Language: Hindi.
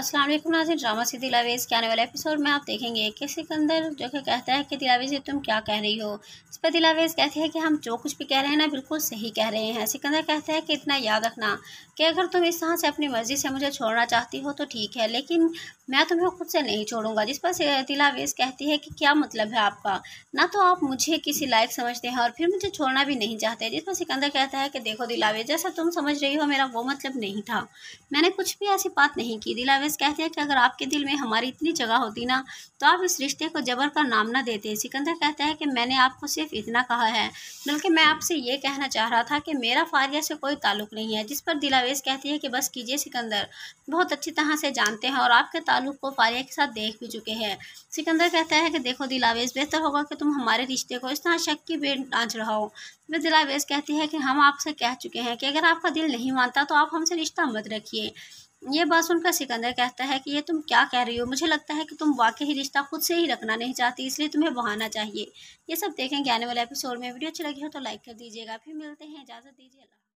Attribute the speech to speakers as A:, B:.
A: अस्सलाम वालेकुम ड्रामा से दिलावेज के आने वाले एपिसोड में आप देखेंगे कि सिकंदर जो कि कहता है कि दिलावेज तुम क्या कह रही हो इस पर दिलावेज कहते हैं कि हम जो कुछ भी कह रहे हैं ना बिल्कुल सही कह रहे हैं सिकंदर कहता है कि इतना याद रखना कि अगर तुम इस तरह से अपनी मर्ज़ी से मुझे छोड़ना चाहती हो तो ठीक है लेकिन मैं तुम्हें खुद से नहीं छोड़ूंगा जिस पर दिलावेज कहती है कि क्या मतलब है आपका ना तो आप मुझे किसी लायक समझते हैं और फिर मुझे छोड़ना भी नहीं चाहते जिस पर सिकंदर कहता है कि देखो दिलावेज जैसा तुम समझ रही हो मेरा वो मतलब नहीं था मैंने कुछ भी ऐसी बात नहीं की दिलावेज फैज कहते हैं कि अगर आपके दिल में हमारी इतनी जगह होती ना तो आप इस रिश्ते को जबर का नाम ना देते सिकंदर कहता है कि मैंने आपको सिर्फ इतना कहा है बल्कि मैं आपसे ये कहना चाह रहा था कि मेरा फारिया से कोई ताल्लुक नहीं है जिस पर दिलावेज कहती है कि बस कीजिए सिकंदर बहुत अच्छी तरह से जानते हैं और आपके ताल्लुक को फारिया के साथ देख भी चुके हैं सिकंदर कहता है कि देखो दिलावेज बेहतर होगा कि तुम हमारे रिश्ते को इस तरह शक की बेट डांच रहा हो वे दिलावेज कहती है कि हम आपसे कह चुके हैं कि अगर आपका दिल नहीं मानता तो आप हमसे रिश्ता मत रखिए ये बात सुनकर सिकंदर कहता है कि ये तुम क्या कह रही हो मुझे लगता है कि तुम वाकई ही रिश्ता खुद से ही रखना नहीं चाहती इसलिए तुम्हें बहाना चाहिए ये सब देखेंगे आने वाले एपिसोड में वीडियो अच्छी लगी हो तो लाइक कर दीजिएगा फिर मिलते हैं इजाज़त दीजिए